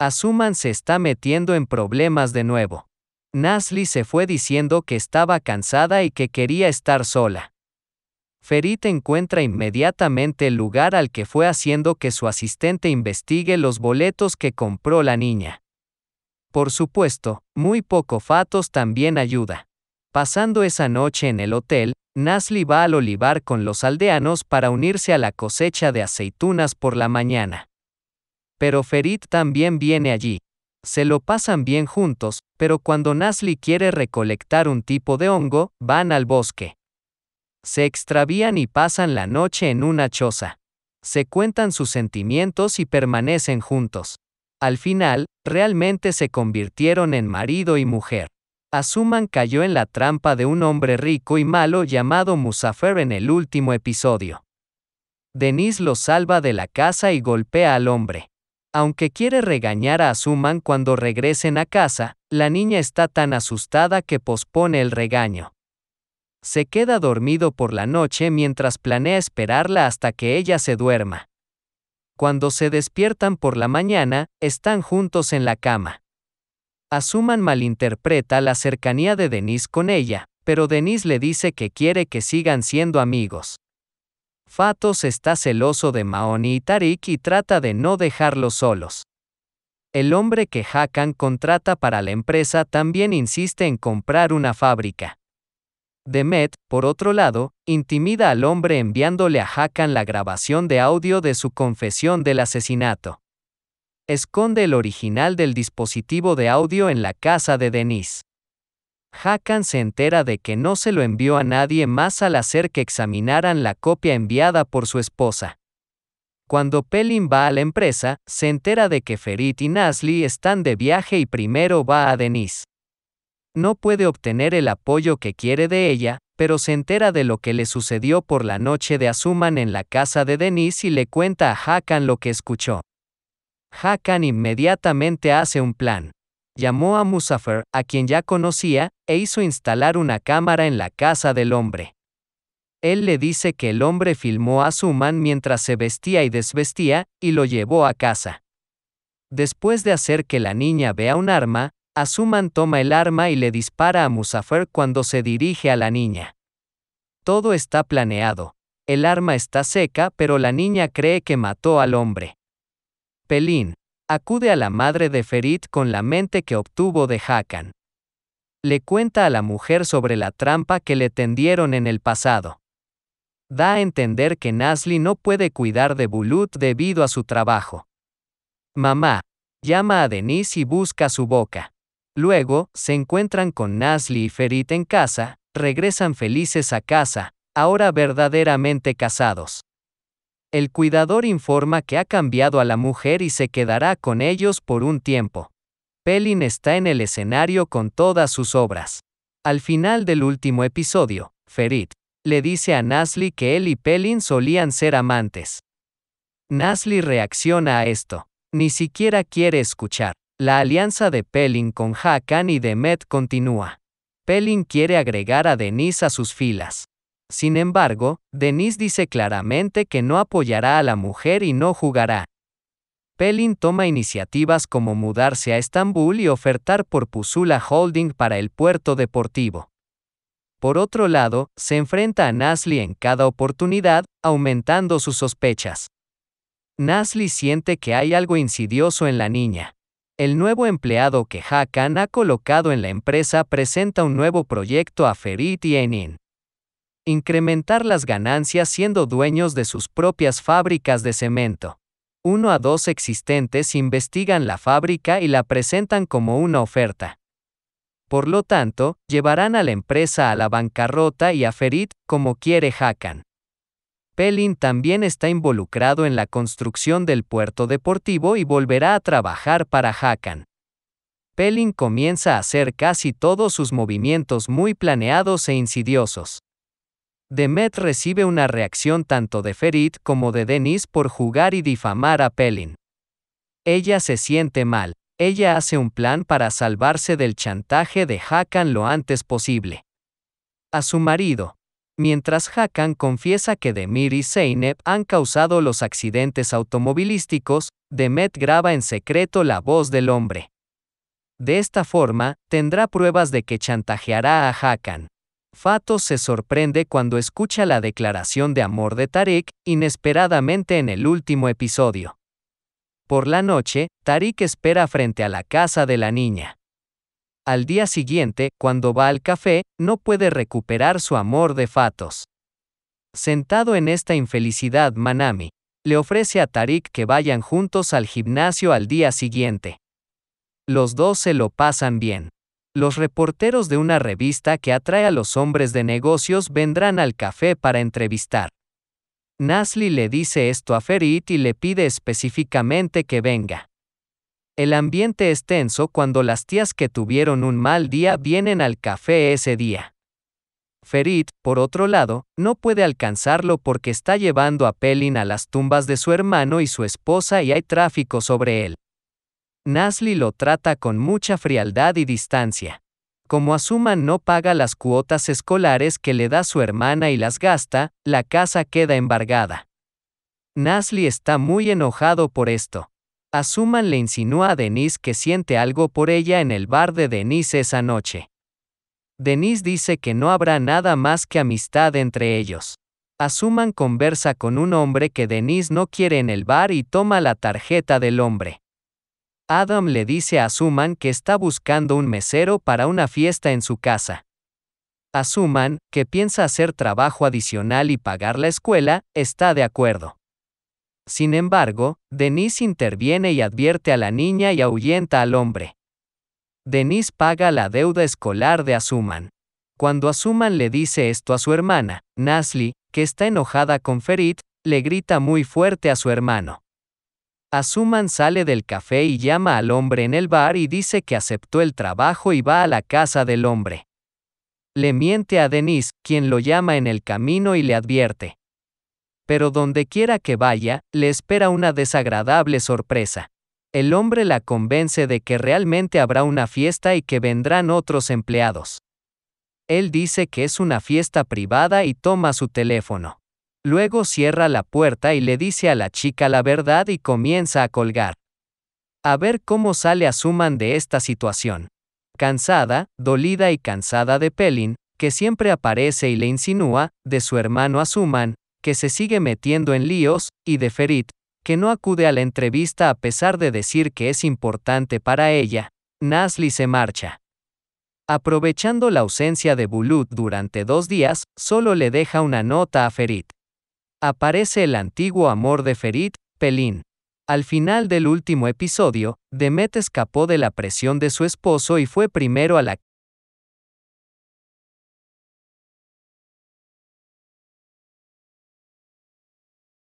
Asuman se está metiendo en problemas de nuevo. Nasli se fue diciendo que estaba cansada y que quería estar sola. Ferit encuentra inmediatamente el lugar al que fue haciendo que su asistente investigue los boletos que compró la niña. Por supuesto, muy poco Fatos también ayuda. Pasando esa noche en el hotel, Nasli va al olivar con los aldeanos para unirse a la cosecha de aceitunas por la mañana. Pero Ferit también viene allí. Se lo pasan bien juntos, pero cuando Nasli quiere recolectar un tipo de hongo, van al bosque. Se extravían y pasan la noche en una choza. Se cuentan sus sentimientos y permanecen juntos. Al final, realmente se convirtieron en marido y mujer. Asuman cayó en la trampa de un hombre rico y malo llamado Musafer en el último episodio. Denise lo salva de la casa y golpea al hombre. Aunque quiere regañar a Asuman cuando regresen a casa, la niña está tan asustada que pospone el regaño. Se queda dormido por la noche mientras planea esperarla hasta que ella se duerma. Cuando se despiertan por la mañana, están juntos en la cama. Asuman malinterpreta la cercanía de Denise con ella, pero Denise le dice que quiere que sigan siendo amigos. Fatos está celoso de maoni y Tarik y trata de no dejarlos solos. El hombre que Hakan contrata para la empresa también insiste en comprar una fábrica. Demet, por otro lado, intimida al hombre enviándole a Hakan la grabación de audio de su confesión del asesinato. Esconde el original del dispositivo de audio en la casa de Denise. Hakan se entera de que no se lo envió a nadie más al hacer que examinaran la copia enviada por su esposa. Cuando Pelin va a la empresa, se entera de que Ferit y Nasli están de viaje y primero va a Denise. No puede obtener el apoyo que quiere de ella, pero se entera de lo que le sucedió por la noche de Azuman en la casa de Denise y le cuenta a Hakan lo que escuchó. Hakan inmediatamente hace un plan llamó a Musafer, a quien ya conocía, e hizo instalar una cámara en la casa del hombre. Él le dice que el hombre filmó a Suman mientras se vestía y desvestía, y lo llevó a casa. Después de hacer que la niña vea un arma, Asuman toma el arma y le dispara a Musafer cuando se dirige a la niña. Todo está planeado. El arma está seca, pero la niña cree que mató al hombre. Pelín, acude a la madre de Ferit con la mente que obtuvo de Hakan. Le cuenta a la mujer sobre la trampa que le tendieron en el pasado. Da a entender que Nasli no puede cuidar de Bulut debido a su trabajo. Mamá, llama a Denise y busca su boca. Luego, se encuentran con Nasli y Ferit en casa, regresan felices a casa, ahora verdaderamente casados. El cuidador informa que ha cambiado a la mujer y se quedará con ellos por un tiempo. Pelin está en el escenario con todas sus obras. Al final del último episodio, Ferit le dice a Nasli que él y Pelin solían ser amantes. Nasli reacciona a esto. Ni siquiera quiere escuchar. La alianza de Pelin con Hakan y Demet continúa. Pelin quiere agregar a Denise a sus filas. Sin embargo, Denise dice claramente que no apoyará a la mujer y no jugará. Pelin toma iniciativas como mudarse a Estambul y ofertar por Pusula Holding para el puerto deportivo. Por otro lado, se enfrenta a Nasli en cada oportunidad, aumentando sus sospechas. Nasli siente que hay algo insidioso en la niña. El nuevo empleado que Hakan ha colocado en la empresa presenta un nuevo proyecto a Ferit y Enin. Incrementar las ganancias siendo dueños de sus propias fábricas de cemento. Uno a dos existentes investigan la fábrica y la presentan como una oferta. Por lo tanto, llevarán a la empresa a la bancarrota y a Ferit, como quiere Hakan. Pelin también está involucrado en la construcción del puerto deportivo y volverá a trabajar para Hakan. Pelin comienza a hacer casi todos sus movimientos muy planeados e insidiosos. Demet recibe una reacción tanto de Ferit como de Denis por jugar y difamar a Pelin. Ella se siente mal, ella hace un plan para salvarse del chantaje de Hakan lo antes posible. A su marido. Mientras Hakan confiesa que Demir y Zeynep han causado los accidentes automovilísticos, Demet graba en secreto la voz del hombre. De esta forma, tendrá pruebas de que chantajeará a Hakan. Fatos se sorprende cuando escucha la declaración de amor de Tarik, inesperadamente en el último episodio. Por la noche, Tarik espera frente a la casa de la niña. Al día siguiente, cuando va al café, no puede recuperar su amor de Fatos. Sentado en esta infelicidad, Manami le ofrece a Tarik que vayan juntos al gimnasio al día siguiente. Los dos se lo pasan bien. Los reporteros de una revista que atrae a los hombres de negocios vendrán al café para entrevistar. Nasli le dice esto a Ferit y le pide específicamente que venga. El ambiente es tenso cuando las tías que tuvieron un mal día vienen al café ese día. Ferit, por otro lado, no puede alcanzarlo porque está llevando a Pelin a las tumbas de su hermano y su esposa y hay tráfico sobre él. Nasli lo trata con mucha frialdad y distancia. Como Asuman no paga las cuotas escolares que le da su hermana y las gasta, la casa queda embargada. Nasli está muy enojado por esto. Asuman le insinúa a Denise que siente algo por ella en el bar de Denise esa noche. Denise dice que no habrá nada más que amistad entre ellos. Asuman conversa con un hombre que Denise no quiere en el bar y toma la tarjeta del hombre. Adam le dice a Asuman que está buscando un mesero para una fiesta en su casa. Asuman, que piensa hacer trabajo adicional y pagar la escuela, está de acuerdo. Sin embargo, Denise interviene y advierte a la niña y ahuyenta al hombre. Denise paga la deuda escolar de Asuman. Cuando Asuman le dice esto a su hermana, Nasli, que está enojada con Ferit, le grita muy fuerte a su hermano. Asuman sale del café y llama al hombre en el bar y dice que aceptó el trabajo y va a la casa del hombre. Le miente a Denise, quien lo llama en el camino y le advierte. Pero donde quiera que vaya, le espera una desagradable sorpresa. El hombre la convence de que realmente habrá una fiesta y que vendrán otros empleados. Él dice que es una fiesta privada y toma su teléfono. Luego cierra la puerta y le dice a la chica la verdad y comienza a colgar. A ver cómo sale Asuman de esta situación. Cansada, dolida y cansada de Pelin, que siempre aparece y le insinúa, de su hermano Asuman, que se sigue metiendo en líos, y de Ferit, que no acude a la entrevista a pesar de decir que es importante para ella, Nasli se marcha. Aprovechando la ausencia de Bulut durante dos días, solo le deja una nota a Ferit aparece el antiguo amor de Ferit, Pelín. Al final del último episodio, Demet escapó de la presión de su esposo y fue primero a la